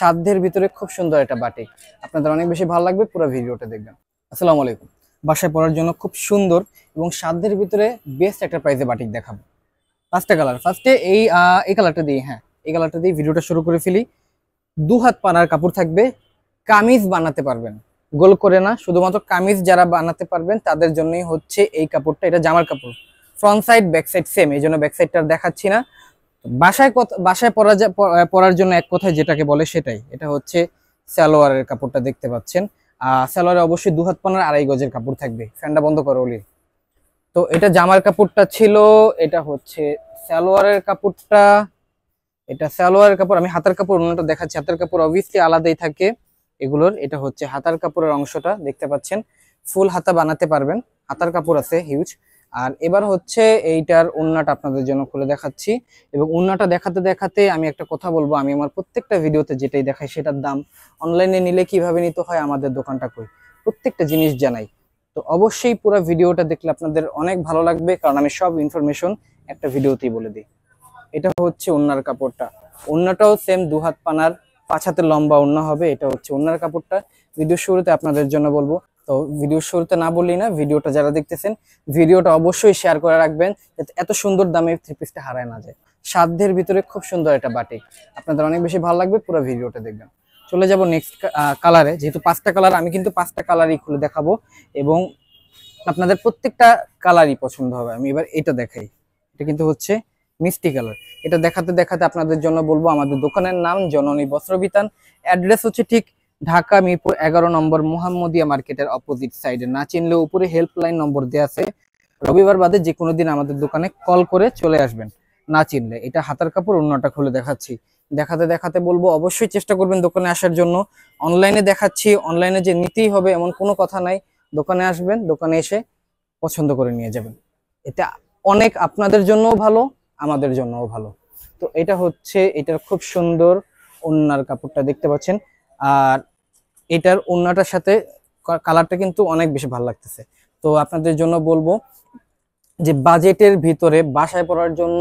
সাধ্যের ভিতরে খুব সুন্দর একটা বাটিক আপনাদের অনেক বেশি ভালো লাগবে পুরো ভিডিওটা দেখবেন আসসালামু আলাইকুম বাসায় পড়ার জন্য খুব সুন্দর এবং সাধ্যের ভিতরে বেস্ট একটা প্রাইজে বাটিক দেখাবো পাঁচটা কালার ফার্স্টে এই এই কালারটা দিয়ে হ্যাঁ এই কালারটা দিয়ে ভিডিওটা শুরু করে ফেলি দু হাত পানার কাপড় থাকবে কামিজ বানাতে পারবেন গোল করে না শুধুমাত্র কামিজ যারা বানাতে পারবেন তাদের জন্যই হচ্ছে এই কাপড়টা এটা জামার কাপড় front side back side same এই জন্য ব্যাক সাইডটা দেখাচ্ছি না বাসায় বাসায় পরা পরার জন্য এক কথায় যেটাকে বলে সেটাই এটা হচ্ছে সালোয়ারের কাপড়টা দেখতে পাচ্ছেন সালোয়ারে অবশ্যই দু হাত পানার আড়াই গজের কাপড় থাকবে ফ্যানটা বন্ধ করো ওলি তো এটা জামার কাপড়টা ছিল এটা হচ্ছে সালোয়ারের কাপড়টা এটা সালোয়ারের কাপড় আমি হাতার কাপড় অন্যটা দেখাচ্ছি হাতার কাপড় অবভিয়াসলি আলাদাই থাকে এগুলোর এটা হচ্ছে হাতার কাপড়ের অংশটা দেখতে পাচ্ছেন ফুল হাতা বানাতে পারবেন হাতার কাপড় আছে হিউজ আর এবার হচ্ছে এইটার উন্নাটা আপনাদের জন্য খুলে দেখাচ্ছি এবং উন্নাটা দেখাতে দেখাতে আমি একটা কথা বলবো আমি আমার প্রত্যেকটা ভিডিওতে যেটাই দেখাই সেটার দাম অনলাইনে নিলে কিভাবে নিতে হয় আমাদের দোকানটা কই প্রত্যেকটা জিনিস জানাই তো অবশ্যই পুরো ভিডিওটা দেখলে আপনাদের অনেক ভালো লাগবে কারণ আমি সব ইনফরমেশন একটা ভিডিওতেই বলে দিই এটা হচ্ছে ওনার কাপড়টা উন্নাটাও সেম দু হাত পানার পাঁচ হাতে লম্বা উন্না হবে এটা হচ্ছে উন্নার কাপড়টা ভিডিও শুরুতে আপনাদের জন্য বলবো তো ভিডিও শুরুতে না বললেই না ভিডিওটা যারা দেখতেছেন ভিডিওটা অবশ্যই শেয়ার করে রাখবেন এত সুন্দর দামে থ্রি পিসটা হারায় না যায় সাধ্যের ভিতরে খুব সুন্দর একটা বাটিক আপনাদের অনেক বেশি ভালো লাগবে পুরো ভিডিওটা দেখবেন চলে যাব নেক্সট কালারে যেহেতু পাঁচটা কালার আমি কিন্তু পাঁচটা কালারই খুলে দেখাবো এবং আপনাদের প্রত্যেকটা কালারই পছন্দ হবে আমি এবার এটা দেখাই এটা কিন্তু হচ্ছে মিষ্টি কালার এটা দেখাতে দেখাতে আপনাদের জন্য বলবো আমাদের দোকানের নাম জননী বস্ত্র বিতান অ্যাড্রেস হচ্ছে ঠিক ঢাকা মিরপুর এগারো নম্বর মোহাম্মদিয়া মার্কেটের অপোজিট সাইডে না চিনলে উপরে হেল্পলাইন নম্বর দেওয়া আছে রবিবার বাদে যে কোনো দিন আমাদের দোকানে কল করে চলে আসবেন না চিনলে এটা হাতার কাপড় অন্যটা খুলে দেখাচ্ছি দেখাতে দেখাতে বলবো অবশ্যই চেষ্টা করবেন দোকানে আসার জন্য অনলাইনে দেখাচ্ছি অনলাইনে যে নিতেই হবে এমন কোনো কথা নাই দোকানে আসবেন দোকানে এসে পছন্দ করে নিয়ে যাবেন এটা অনেক আপনাদের জন্যও ভালো আমাদের জন্যও ভালো তো এটা হচ্ছে এটার খুব সুন্দর অন্যার কাপড়টা দেখতে পাচ্ছেন আর এটার অন্যটার সাথে কালারটা কিন্তু অনেক বেশি ভালো লাগতেছে তো আপনাদের জন্য বলবো যে বাজেটের ভিতরে বাসায় পড়ার জন্য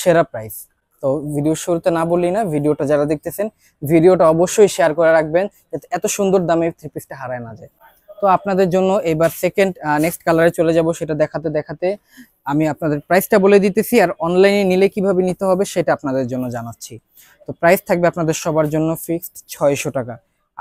সেরা প্রাইস তো ভিডিও শুরুতে না বললি না ভিডিওটা যারা দেখতেছেন ভিডিওটা অবশ্যই শেয়ার করে রাখবেন যাতে এত সুন্দর দামে থ্রি পিসটা হারায় না যায় তো আপনাদের জন্য এবার সেকেন্ড নেক্সট কালারে চলে যাব সেটা দেখাতে দেখাতে আমি আপনাদের প্রাইসটা বলে দিতেছি আর অনলাইনে নিলে কিভাবে নিতে হবে সেটা আপনাদের জন্য জানাচ্ছি তো প্রাইস থাকবে আপনাদের সবার জন্য ফিক্সড ছয়শো টাকা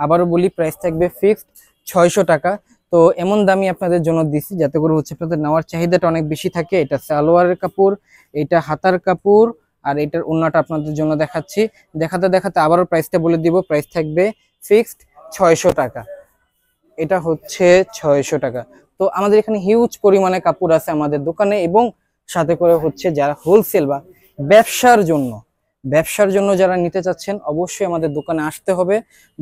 আবারও বলি প্রাইস থাকবে ফিক্সড ছয়শো টাকা তো এমন দামি আপনাদের জন্য দিছি যাতে করে হচ্ছে আপনাদের নেওয়ার চাহিদাটা অনেক বেশি থাকে এটা সালোয়ারের কাপড় এটা হাতার কাপড় আর এটার অন্যটা আপনাদের জন্য দেখাচ্ছি দেখাতে দেখাতে আবারও প্রাইসটা বলে দিব প্রাইস থাকবে ফিক্সড ছয়শো টাকা এটা হচ্ছে ছয়শো টাকা তো আমাদের এখানে হিউজ পরিমাণে কাপড় আছে আমাদের দোকানে এবং সাথে করে হচ্ছে যারা হোলসেল বা ব্যবসার জন্য ব্যবসার জন্য যারা নিতে চাচ্ছেন অবশ্যই আমাদের দোকানে আসতে হবে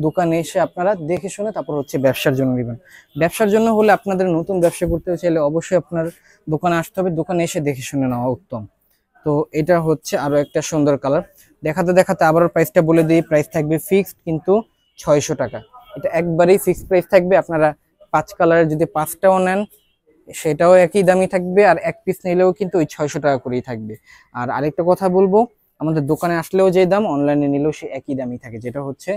দোকানে এসে আপনারা দেখে শুনে তারপর হচ্ছে ব্যবসার জন্য নেবেন ব্যবসার জন্য হলে আপনাদের নতুন ব্যবসা করতে চাইলে অবশ্যই আপনার দোকানে আসতে হবে দোকানে এসে দেখে শুনে নেওয়া উত্তম তো এটা হচ্ছে আরও একটা সুন্দর কালার দেখাতে দেখাতে আবারও প্রাইসটা বলে দিই প্রাইস থাকবে ফিক্সড কিন্তু ছয়শো টাকা এটা একবারেই ফিক্সড প্রাইস থাকবে আপনারা পাঁচ কালারের যদি পাঁচটাও নেন সেটাও একই দামি থাকবে আর এক পিস নিলেও কিন্তু ওই ছয়শো টাকা করেই থাকবে আর আরেকটা কথা বলবো আমাদের দোকানে আসলেও যে দাম অনলাইনে নিলেও সে একই দামই থাকে যেটা হচ্ছে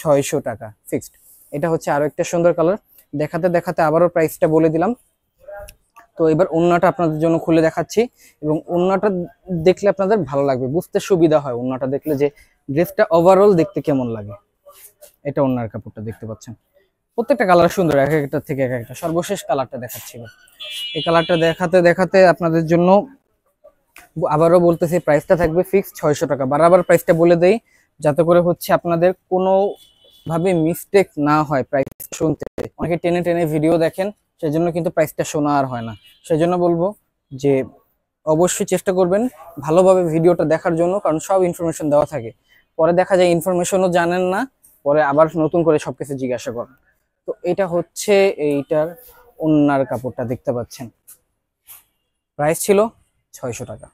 ছয়শো টাকা ফিক্সড এটা হচ্ছে আরও একটা সুন্দর কালার দেখাতে দেখাতে আবারও প্রাইসটা বলে দিলাম তো এবার অন্যটা আপনাদের জন্য খুলে দেখাচ্ছি এবং অন্যটা দেখলে আপনাদের ভালো লাগবে বুঝতে সুবিধা হয় অন্যটা দেখলে যে ড্রেসটা ওভারঅল দেখতে কেমন লাগে এটা অন্যার কাপড়টা দেখতে পাচ্ছেন প্রত্যেকটা কালার সুন্দর এক একটা থেকে এক একটা সর্বশেষ কালারটা দেখাচ্ছি এই কালারটা দেখাতে দেখাতে আপনাদের জন্য আবারও বলতেছি প্রাইসটা থাকবে ফিক্স ছয়শো টাকা বারবার প্রাইসটা বলে দেই যাতে করে হচ্ছে আপনাদের কোনোভাবে মিস্টেক না হয় প্রাইস শুনতে অনেকে টেনে টেনে ভিডিও দেখেন সেই জন্য কিন্তু প্রাইসটা শোনা আর হয় না সেজন্য বলবো যে অবশ্যই চেষ্টা করবেন ভালোভাবে ভিডিওটা দেখার জন্য কারণ সব ইনফরমেশন দেওয়া থাকে পরে দেখা যায় ইনফরমেশনও জানেন না পরে আবার নতুন করে সব কিছু জিজ্ঞাসা করেন তো এটা হচ্ছে এইটার অন্যার কাপড়টা দেখতে পাচ্ছেন প্রাইস ছিল ছয়শো টাকা